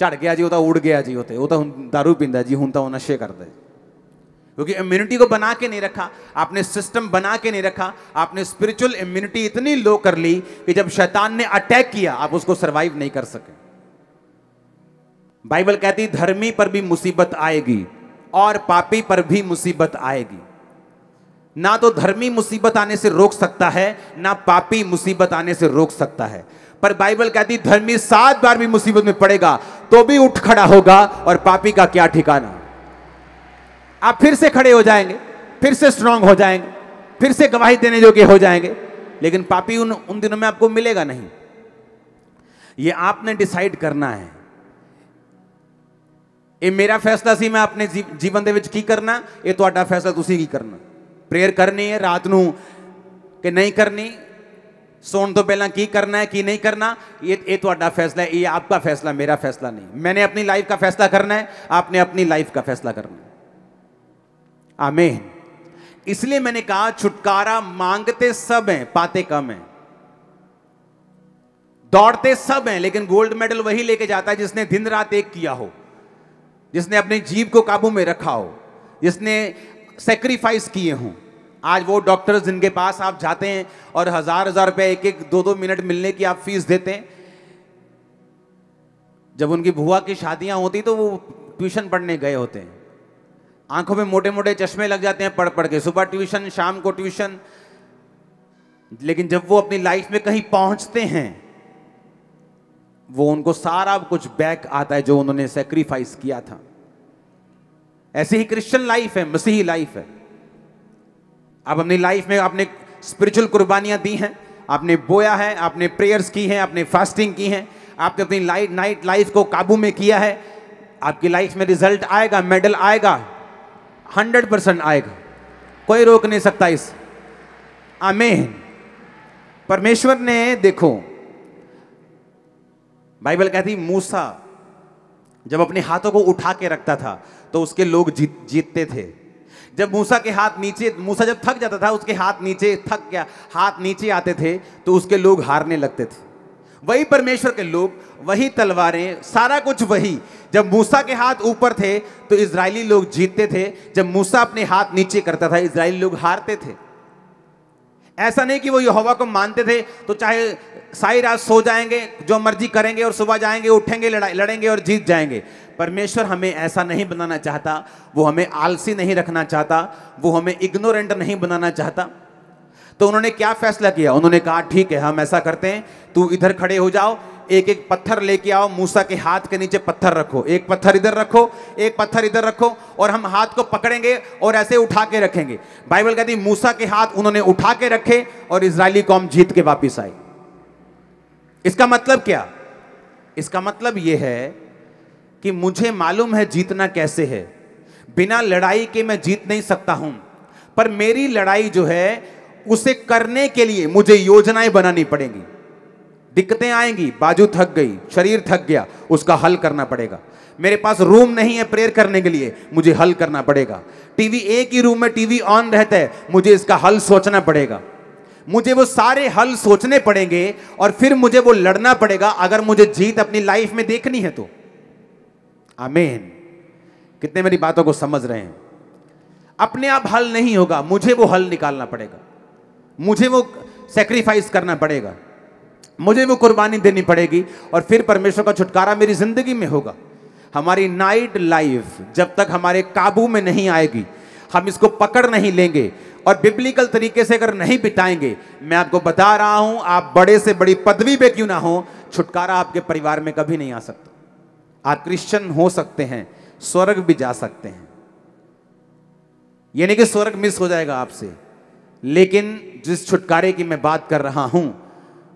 झड़ गया जी वह तो उड़ गया जी होते वो तो, तो दारू पीता जी हूं तो नशे करता है क्योंकि इम्यूनिटी को बना के नहीं रखा आपने सिस्टम बना के नहीं रखा आपने स्पिरिचुअल इम्यूनिटी इतनी लो कर ली कि जब शैतान ने अटैक किया आप उसको सरवाइव नहीं कर सके बाइबल कहती धर्मी पर भी मुसीबत आएगी और पापी पर भी मुसीबत आएगी ना तो धर्मी मुसीबत आने से रोक सकता है ना पापी मुसीबत आने से रोक सकता है पर बाइबल कहती धर्मी सात बार भी मुसीबत में पड़ेगा तो भी उठ खड़ा होगा और पापी का क्या ठिकाना आप फिर से खड़े हो जाएंगे फिर से स्ट्रांग हो जाएंगे फिर से गवाही देने योग्य हो जाएंगे लेकिन पापी उन उन दिनों में आपको मिलेगा नहीं ये आपने डिसाइड करना है ये मेरा फैसला सी मैं अपने ਜੀਵਨ जीवन के ਕੀ ਕਰਨਾ ਇਹ ਤੁਹਾਡਾ ਫੈਸਲਾ ਤੁਸੀਂ ਕੀ ਕਰਨਾ ਪ੍ਰੇਅਰ ਕਰਨੀ ਹੈ ਰਾਤ ਨੂੰ ਕਿ ਨਹੀਂ ਸੌਣ तो पहला करना है ਹੈ नहीं करना ये ये ये ਤੁਹਾਡਾ फैसला है ये आपका फैसला मेरा फैसला नहीं मैंने अपनी लाइफ का फैसला करना है आपने अपनी लाइफ का फैसला करना है आमीन इसलिए मैंने कहा छुटकारा मांगते सब हैं पाते कम हैं दौड़ते सब हैं लेकिन गोल्ड मेडल वही लेके जाता है जिसने दिन रात एक किया हो जिसने अपने जीव को काबू में रखा हो जिसने सेक्रीफाइस किए हों आज वो डॉक्टर्स जिनके पास आप जाते हैं और हज़ार हज़ार रुपए एक एक दो दो मिनट मिलने की आप फीस देते हैं जब उनकी भुआ की शादियां होती तो वो ट्यूशन पढ़ने गए होते हैं आंखों में मोटे मोटे चश्मे लग जाते हैं पढ़ पढ़ के सुबह ट्यूशन शाम को ट्यूशन लेकिन जब वो अपनी लाइफ में कहीं पहुंचते हैं वो उनको सारा कुछ बैक आता है जो उन्होंने सेक्रीफाइस किया था ऐसी ही क्रिश्चियन लाइफ है मसीही लाइफ है आप अपनी लाइफ में आपने स्पिरिचुअल कुर्बानियाँ दी हैं आपने बोया है आपने प्रेयर्स की हैं आपने फास्टिंग की हैं आपने अपनी लाइट नाइट लाइफ को काबू में किया है आपकी लाइफ में रिजल्ट आएगा मेडल आएगा हंड्रेड परसेंट आएगा कोई रोक नहीं सकता इस आमेन परमेश्वर ने देखो बाइबल कहती मूसा जब अपने हाथों को उठा के रखता था तो उसके लोग जीत जीतते थे जब मूसा के हाथ नीचे मूसा जब थक जाता था उसके हाथ नीचे थक गया हाथ नीचे आते थे तो उसके लोग हारने लगते थे वही परमेश्वर के लोग वही तलवारें सारा कुछ वही जब मूसा के हाथ ऊपर थे तो इसराइली लोग जीतते थे जब मूसा अपने हाथ नीचे करता था इसराइली लोग हारते थे ऐसा नहीं कि वो यहोवा को मानते थे तो चाहे सारी रात सो जाएंगे जो मर्जी करेंगे और सुबह जाएंगे उठेंगे लड़ा, लड़ेंगे और जीत जाएंगे परमेश्वर हमें ऐसा नहीं बनाना चाहता वो हमें आलसी नहीं रखना चाहता वो हमें इग्नोरेंट नहीं बनाना चाहता तो उन्होंने क्या फैसला किया उन्होंने कहा ठीक है हम ऐसा करते हैं तू इधर खड़े हो जाओ एक एक पत्थर लेके आओ मूसा के हाथ के नीचे पत्थर रखो एक पत्थर इधर रखो एक पत्थर इधर रखो और हम हाथ को पकड़ेंगे और ऐसे उठा के रखेंगे बाइबल कहती मूसा के हाथ उन्होंने उठा के रखे और इसराइली कौम जीत के वापिस आई इसका मतलब क्या इसका मतलब यह है कि मुझे मालूम है जीतना कैसे है बिना लड़ाई के मैं जीत नहीं सकता हूं पर मेरी लड़ाई जो है उसे करने के लिए मुझे योजनाएं बनानी पड़ेंगी दिक्कतें आएंगी बाजू थक गई शरीर थक गया उसका हल करना पड़ेगा मेरे पास रूम नहीं है प्रेयर करने के लिए मुझे हल करना पड़ेगा टीवी एक ही रूम में टीवी ऑन रहता है मुझे इसका हल सोचना पड़ेगा मुझे वो सारे हल सोचने पड़ेंगे और फिर मुझे वो लड़ना पड़ेगा अगर मुझे जीत अपनी लाइफ में देखनी है तो आमेन कितने मेरी बातों को समझ रहे हैं अपने आप हल नहीं होगा मुझे वो हल निकालना पड़ेगा मुझे वो सेक्रीफाइस करना पड़ेगा मुझे वो कुर्बानी देनी पड़ेगी और फिर परमेश्वर का छुटकारा मेरी जिंदगी में होगा हमारी नाइट लाइफ जब तक हमारे काबू में नहीं आएगी हम इसको पकड़ नहीं लेंगे और बिब्लिकल तरीके से अगर नहीं बिताएंगे मैं आपको बता रहा हूं आप बड़े से बड़ी पदवी पे क्यों ना हो छुटकारा आपके परिवार में कभी नहीं आ सकता आप क्रिश्चियन हो सकते हैं स्वर्ग भी जा सकते हैं यानी कि स्वर्ग मिस हो जाएगा आपसे लेकिन जिस छुटकारे की मैं बात कर रहा हूं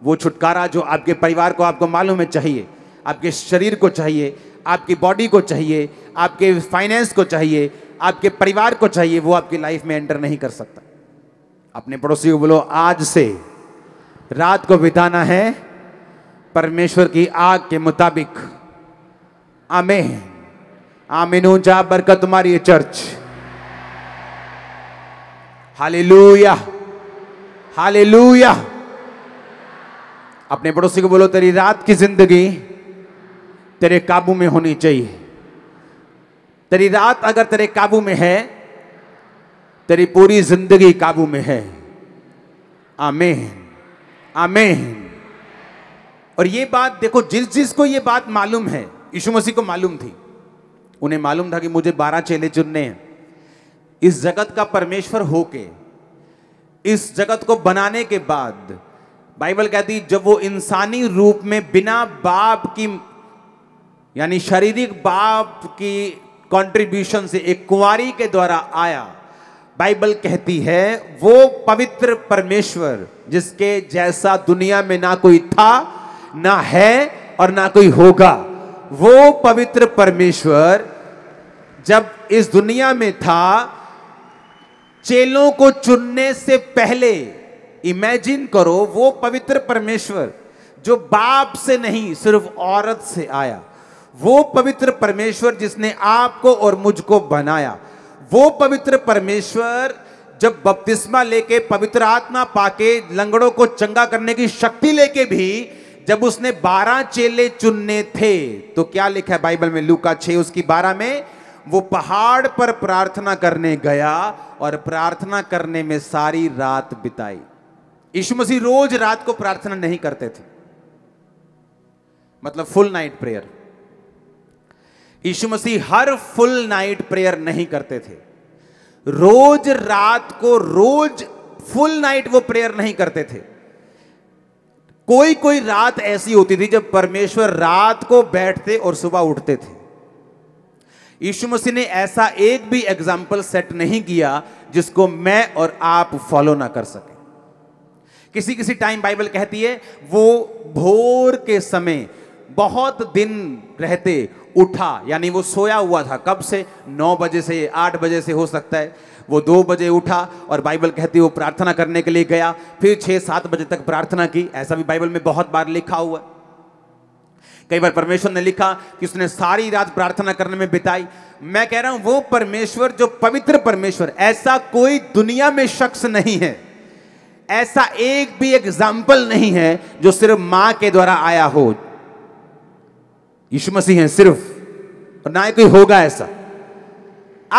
वो छुटकारा जो आपके परिवार को आपको मालूम है चाहिए आपके शरीर को चाहिए आपकी बॉडी को चाहिए आपके फाइनेंस को चाहिए आपके परिवार को चाहिए वो आपकी लाइफ में एंटर नहीं कर सकता अपने पड़ोसी को बोलो आज से रात को बिताना है परमेश्वर की आग के मुताबिक आमे आमिन जा बरकत तुम्हारी चर्च हालेलुया हालेलुया अपने पड़ोसी को बोलो तेरी रात की जिंदगी तेरे काबू में होनी चाहिए तेरी रात अगर तेरे काबू में है तेरी पूरी जिंदगी काबू में है आमेन आमेन और ये बात देखो जिस जिस को ये बात मालूम है यीशु मसीह को मालूम थी उन्हें मालूम था कि मुझे बारह चेले चुनने हैं इस जगत का परमेश्वर होके इस जगत को बनाने के बाद बाइबल कहती जब वो इंसानी रूप में बिना बाप की यानी शारीरिक बाप की कंट्रीब्यूशन से एक कुंवारी के द्वारा आया बाइबल कहती है वो पवित्र परमेश्वर जिसके जैसा दुनिया में ना कोई था ना है और ना कोई होगा वो पवित्र परमेश्वर जब इस दुनिया में था चेलों को चुनने से पहले इमेजिन करो वो पवित्र परमेश्वर जो बाप से नहीं सिर्फ औरत से आया वो पवित्र परमेश्वर जिसने आपको और मुझको बनाया वो पवित्र परमेश्वर जब बपतिस्मा लेके पवित्र आत्मा पाके लंगड़ों को चंगा करने की शक्ति लेके भी जब उसने बारह चेले चुनने थे तो क्या लिखा है बाइबल में लूका छे उसकी बारह में वो पहाड़ पर प्रार्थना करने गया और प्रार्थना करने में सारी रात बिताई यीशु मसीह रोज रात को प्रार्थना नहीं करते थे मतलब फुल नाइट प्रेयर यीशु मसीह हर फुल नाइट प्रेयर नहीं करते थे रोज रात को रोज फुल नाइट वो प्रेयर नहीं करते थे कोई कोई रात ऐसी होती थी जब परमेश्वर रात को बैठते और सुबह उठते थे यीशु मसीह ने ऐसा एक भी एग्जाम्पल सेट नहीं किया जिसको मैं और आप फॉलो ना कर सके किसी किसी टाइम बाइबल कहती है वो भोर के समय बहुत दिन रहते उठा यानी वो सोया हुआ था कब से नौ बजे से आठ बजे से हो सकता है वो दो बजे उठा और बाइबल कहती है वो प्रार्थना करने के लिए गया फिर छह सात बजे तक प्रार्थना की ऐसा भी बाइबल में बहुत बार लिखा हुआ है कई बार परमेश्वर ने लिखा कि उसने सारी रात प्रार्थना करने में बिताई मैं कह रहा हूं वो परमेश्वर जो पवित्र परमेश्वर ऐसा कोई दुनिया में शख्स नहीं है ऐसा एक भी एग्जाम्पल नहीं है जो सिर्फ मां के द्वारा आया हो यीशु मसीह है सिर्फ और ना ही कोई होगा ऐसा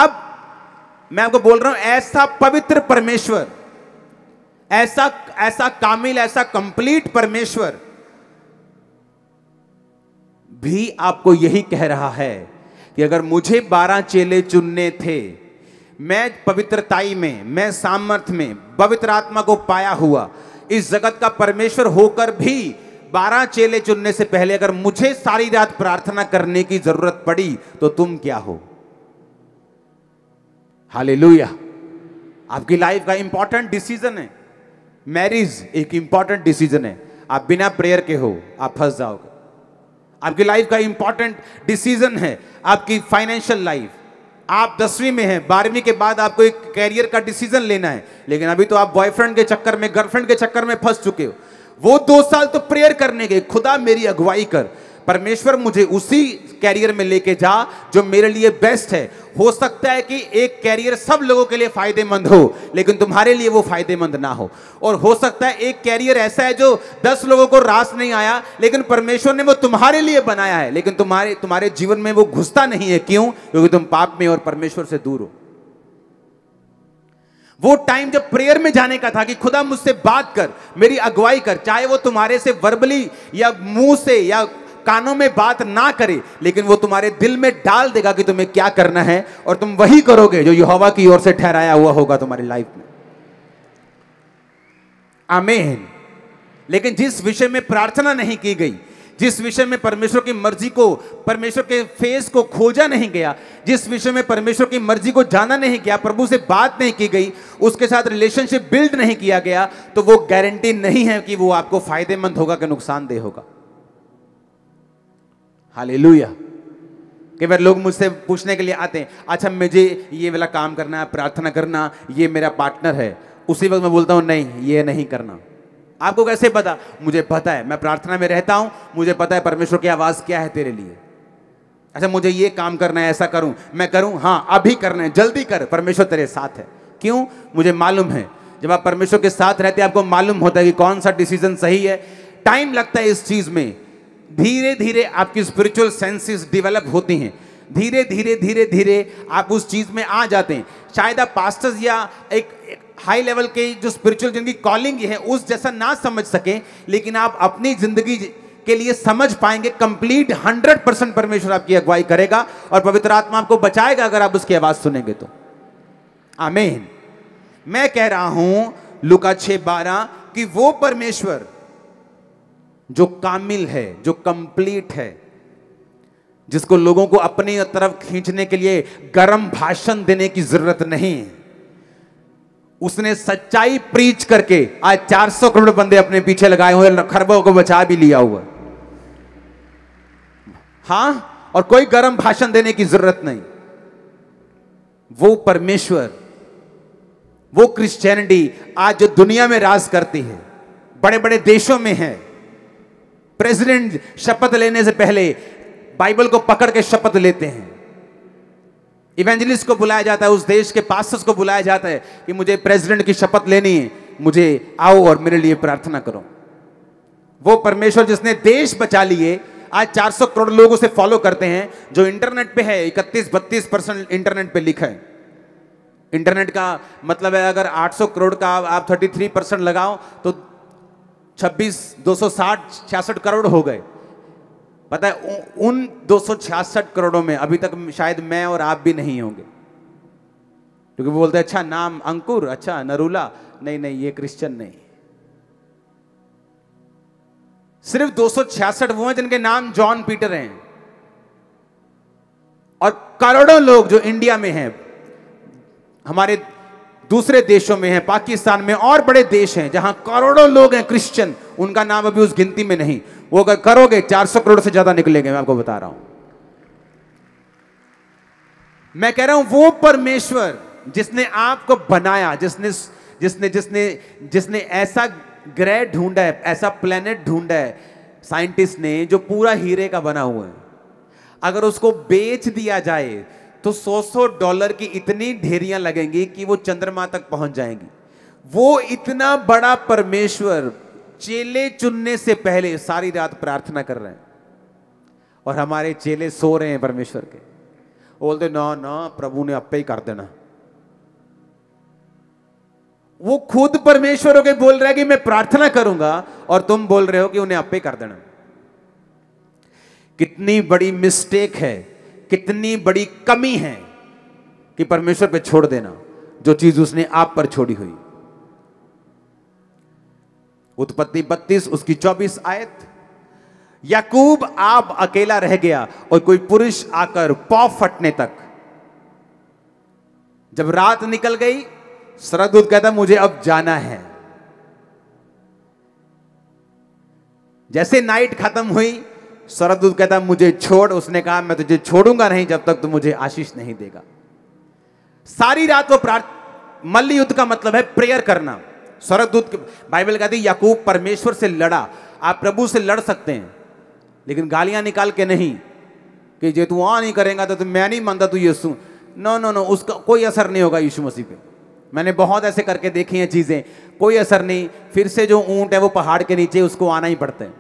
अब मैं आपको बोल रहा हूं ऐसा पवित्र परमेश्वर ऐसा ऐसा कामिल ऐसा कंप्लीट परमेश्वर भी आपको यही कह रहा है कि अगर मुझे बारह चेले चुनने थे मैं पवित्रताई में मैं सामर्थ्य में पवित्र आत्मा को पाया हुआ इस जगत का परमेश्वर होकर भी बारह चेले चुनने से पहले अगर मुझे सारी रात प्रार्थना करने की जरूरत पड़ी तो तुम क्या हो हाले आपकी लाइफ का इंपॉर्टेंट डिसीजन है मैरिज एक इंपॉर्टेंट डिसीजन है आप बिना प्रेयर के हो आप फंस जाओगे आपकी लाइफ का इंपॉर्टेंट डिसीजन है आपकी फाइनेंशियल लाइफ आप दसवीं में हैं बारहवीं के बाद आपको एक कैरियर का डिसीजन लेना है लेकिन अभी तो आप बॉयफ्रेंड के चक्कर में गर्लफ्रेंड के चक्कर में फंस चुके हो वो दो साल तो प्रेयर करने गए खुदा मेरी अगुवाई कर परमेश्वर मुझे उसी कैरियर में लेके जा जो मेरे लिए बेस्ट है हो सकता है कि एक कैरियर सब लोगों के लिए फायदेमंद हो लेकिन तुम्हारे लिए वो फायदेमंद ना हो और हो सकता है एक कैरियर ऐसा है जो दस लोगों को रास नहीं आया लेकिन परमेश्वर ने वो तुम्हारे लिए बनाया है लेकिन तुम्हारे तुम्हारे जीवन में वो घुसता नहीं है क्यों क्योंकि तुम पाप में और परमेश्वर से दूर हो वो टाइम जब प्रेयर में जाने का था कि खुदा मुझसे बात कर मेरी अगुवाई कर चाहे वो तुम्हारे से वर्बली या मुंह से या कानों में बात ना करे लेकिन वो तुम्हारे दिल में डाल देगा कि तुम्हें क्या करना है और तुम वही करोगे जो यहोवा की ओर से ठहराया हुआ होगा तुम्हारी लाइफ में आमेन लेकिन जिस विषय में प्रार्थना नहीं की गई जिस विषय में परमेश्वर की मर्जी को परमेश्वर के फेस को खोजा नहीं गया जिस विषय में परमेश्वर की मर्जी को जाना नहीं गया प्रभु से बात नहीं की गई उसके साथ रिलेशनशिप बिल्ड नहीं किया गया तो वो गारंटी नहीं है कि वो आपको फायदेमंद होगा कि नुकसानदेह होगा हालेलुया कई बार लोग मुझसे पूछने के लिए आते हैं अच्छा मुझे ये वाला काम करना है प्रार्थना करना ये मेरा पार्टनर है उसी वक्त मैं बोलता हूँ नहीं ये नहीं करना आपको कैसे पता मुझे पता है मैं प्रार्थना में रहता हूँ मुझे पता है परमेश्वर की आवाज़ क्या है तेरे लिए अच्छा मुझे ये काम करना है ऐसा करूँ मैं करूँ हाँ अभी करना है जल्दी कर परमेश्वर तेरे साथ है क्यों मुझे मालूम है जब आप परमेश्वर के साथ रहते हैं आपको मालूम होता है कि कौन सा डिसीजन सही है टाइम लगता है इस चीज़ में धीरे धीरे आपकी स्पिरिचुअल सेंसेस डेवलप होती हैं धीरे धीरे धीरे धीरे आप उस चीज़ में आ जाते हैं शायद आप पास्टर्स या एक हाई लेवल के जो स्पिरिचुअल जिनकी कॉलिंग है उस जैसा ना समझ सकें लेकिन आप अपनी ज़िंदगी के लिए समझ पाएंगे कंप्लीट हंड्रेड परसेंट परमेश्वर आपकी अगुवाई करेगा और पवित्र आत्मा आपको बचाएगा अगर आप उसकी आवाज़ सुनेंगे तो आमेन मैं कह रहा हूं लुका छे बारह कि वो परमेश्वर जो कामिल है जो कंप्लीट है जिसको लोगों को अपनी तरफ खींचने के लिए गर्म भाषण देने की जरूरत नहीं है उसने सच्चाई प्रीच करके आज 400 करोड़ बंदे अपने पीछे लगाए हुए खरबों को बचा भी लिया हुआ हां और कोई गर्म भाषण देने की जरूरत नहीं वो परमेश्वर वो क्रिश्चियनिटी आज जो दुनिया में राज करती है बड़े बड़े देशों में है प्रेसिडेंट शपथ लेने से पहले बाइबल को पकड़ के शपथ लेते हैं इवेंजलिस्ट को बुलाया जाता है उस देश के पास्टर्स को बुलाया जाता है कि मुझे प्रेसिडेंट की शपथ लेनी है मुझे आओ और मेरे लिए प्रार्थना करो वो परमेश्वर जिसने देश बचा लिए आज 400 करोड़ लोग उसे फॉलो करते हैं जो इंटरनेट पे है 31 बत्तीस परसेंट इंटरनेट पे लिखा है इंटरनेट का मतलब है अगर 800 करोड़ का आप 33 परसेंट लगाओ तो छब्बीस दो सौ साठ छियासठ करोड़ हो गए पता है उन दो सौ छियासठ करोड़ों में अभी तक शायद मैं और आप भी नहीं होंगे क्योंकि वो बोलते अच्छा नाम अंकुर अच्छा नरूला नहीं नहीं ये क्रिश्चियन नहीं सिर्फ दो वो हैं जिनके नाम जॉन पीटर हैं और करोड़ों लोग जो इंडिया में हैं हमारे दूसरे देशों में है पाकिस्तान में और बड़े देश हैं जहां करोड़ों लोग हैं क्रिश्चियन उनका नाम अभी उस गिनती में नहीं वो अगर करोगे 400 करोड़ से ज्यादा निकलेंगे मैं आपको बता रहा हूं मैं कह रहा हूं वो परमेश्वर जिसने आपको बनाया जिसने जिसने जिसने जिसने ऐसा ग्रह ढूंढा है ऐसा प्लेनेट ढूंढा है साइंटिस्ट ने जो पूरा हीरे का बना हुआ है अगर उसको बेच दिया जाए तो 100-100 डॉलर की इतनी ढेरियां लगेंगी कि वो चंद्रमा तक पहुंच जाएंगी वो इतना बड़ा परमेश्वर चेले चुनने से पहले सारी रात प्रार्थना कर रहे हैं और हमारे चेले सो रहे हैं परमेश्वर के बोलते ना ना प्रभु ने अपे ही कर देना वो खुद परमेश्वर के बोल रहा है कि मैं प्रार्थना करूंगा और तुम बोल रहे हो कि उन्हें अपे कर देना कितनी बड़ी मिस्टेक है कितनी बड़ी कमी है कि परमेश्वर पे छोड़ देना जो चीज उसने आप पर छोड़ी हुई उत्पत्ति बत्तीस उसकी चौबीस आयत याकूब आप अकेला रह गया और कोई पुरुष आकर पौ फटने तक जब रात निकल गई सरदूत कहता मुझे अब जाना है जैसे नाइट खत्म हुई सरदूत कहता मुझे छोड़ उसने कहा मैं तुझे छोड़ूंगा नहीं जब तक तू मुझे आशीष नहीं देगा सारी रात वो प्रार्थ मल्ल युद्ध का मतलब है प्रेयर करना सरदूत बाइबल कहती याकूब परमेश्वर से लड़ा आप प्रभु से लड़ सकते हैं लेकिन गालियां निकाल के नहीं कि जे तू आ नहीं करेगा तो, तो मैं नहीं मानता तू यीशु नो नो नो उसका कोई असर नहीं होगा यीशु मसीह पे मैंने बहुत ऐसे करके देखी हैं चीज़ें कोई असर नहीं फिर से जो ऊंट है वो पहाड़ के नीचे उसको आना ही पड़ता है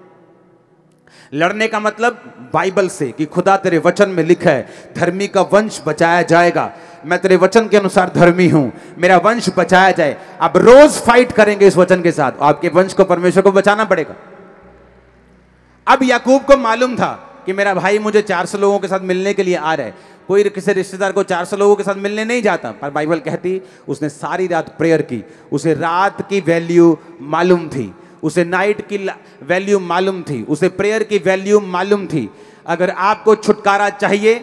लड़ने का मतलब बाइबल से कि खुदा तेरे वचन में लिखा है धर्मी का वंश बचाया जाएगा मैं तेरे वचन के अनुसार धर्मी हूं मेरा वंश बचाया जाए आप रोज फाइट करेंगे इस वचन के साथ आपके वंश को परमेश्वर को बचाना पड़ेगा अब याकूब को मालूम था कि मेरा भाई मुझे 400 लोगों के साथ मिलने के लिए आ रहा है कोई किसी रिश्तेदार को 400 लोगों के साथ मिलने नहीं जाता पर बाइबल कहती उसने सारी रात प्रेयर की उसे रात की वैल्यू मालूम थी उसे नाइट की वैल्यू मालूम थी उसे प्रेयर की वैल्यू मालूम थी अगर आपको छुटकारा चाहिए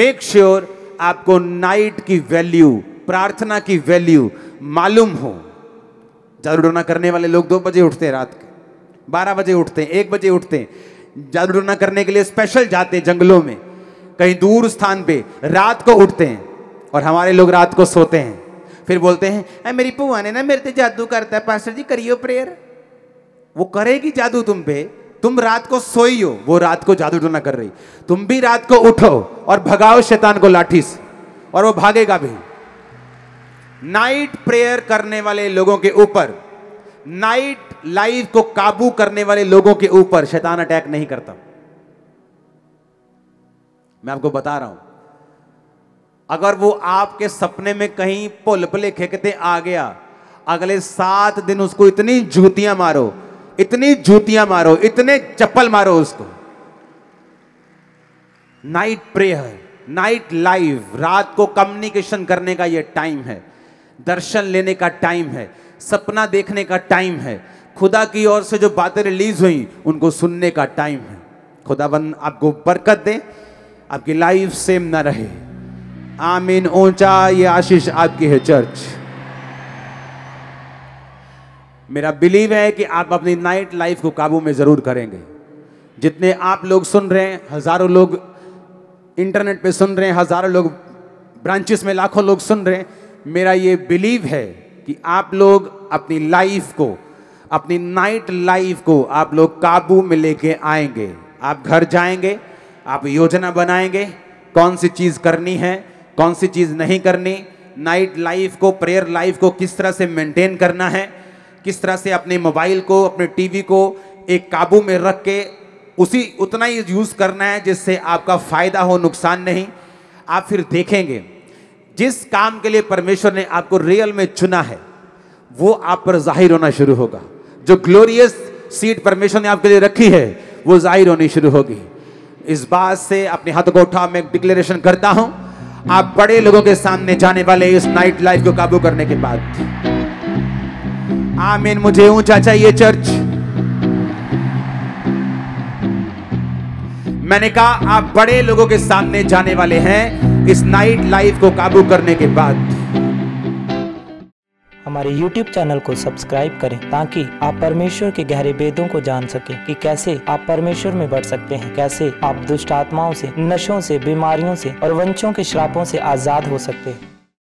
मेक श्योर sure आपको नाइट की वैल्यू प्रार्थना की वैल्यू मालूम हो जादू टोना करने वाले लोग दो बजे उठते हैं रात के बारह बजे उठते हैं एक बजे उठते हैं जादू टोना करने के लिए स्पेशल जाते हैं जंगलों में कहीं दूर स्थान पे रात को उठते हैं और हमारे लोग रात को सोते हैं फिर बोलते हैं मेरी भुआ ने ना मेरे से जादू करता है पास्टर जी करियो प्रेयर वो करेगी जादू तुम पे तुम रात को सोई हो वो रात को जादू टोना तो कर रही तुम भी रात को उठो और भगाओ शैतान को लाठी से और वो भागेगा भी नाइट प्रेयर करने वाले लोगों के ऊपर नाइट लाइफ को काबू करने वाले लोगों के ऊपर शैतान अटैक नहीं करता मैं आपको बता रहा हूं अगर वो आपके सपने में कहीं पुल पले खेकते आ गया अगले सात दिन उसको इतनी जूतियां मारो इतनी जूतियां मारो इतने चप्पल मारो उसको नाइट प्रेयर नाइट लाइव रात को कम्युनिकेशन करने का ये टाइम है दर्शन लेने का टाइम है सपना देखने का टाइम है खुदा की ओर से जो बातें रिलीज हुई उनको सुनने का टाइम है खुदा बन आपको बरकत दे आपकी लाइफ सेम ना रहे आमीन ऊंचा ये आशीष आपकी है चर्च मेरा बिलीव है कि आप अपनी नाइट लाइफ को काबू में ज़रूर करेंगे जितने आप लोग सुन रहे हैं हज़ारों लोग इंटरनेट पे सुन रहे हैं हज़ारों लोग ब्रांचेस में लाखों लोग सुन रहे हैं मेरा ये बिलीव है कि आप लोग अपनी लाइफ को अपनी नाइट लाइफ को आप लोग काबू में लेके आएंगे आप घर जाएंगे आप योजना बनाएंगे कौन सी चीज़ करनी है कौन सी चीज़ नहीं करनी नाइट लाइफ को प्रेयर लाइफ को किस तरह से मेंटेन करना है किस तरह से अपने मोबाइल को अपने टीवी को एक काबू में रख के उसी उतना ही यूज़ करना है जिससे आपका फ़ायदा हो नुकसान नहीं आप फिर देखेंगे जिस काम के लिए परमेश्वर ने आपको रियल में चुना है वो आप पर जाहिर होना शुरू होगा जो ग्लोरियस सीट परमेश्वर ने आपके लिए रखी है वो जाहिर होनी शुरू होगी इस बात से अपने हाथ को उठा मैं डिक्लेरेशन करता हूं आप बड़े लोगों के सामने जाने वाले इस नाइट लाइफ को काबू करने के बाद आमीन मुझे ऊंचा चाहिए चर्च मैंने कहा आप बड़े लोगों के सामने जाने वाले हैं इस नाइट लाइफ को काबू करने के बाद हमारे YouTube चैनल को सब्सक्राइब करें ताकि आप परमेश्वर के गहरे वेदों को जान सकें कि कैसे आप परमेश्वर में बढ़ सकते हैं कैसे आप दुष्ट आत्माओं से नशों से बीमारियों से और वंशों के श्रापों से आजाद हो सकते हैं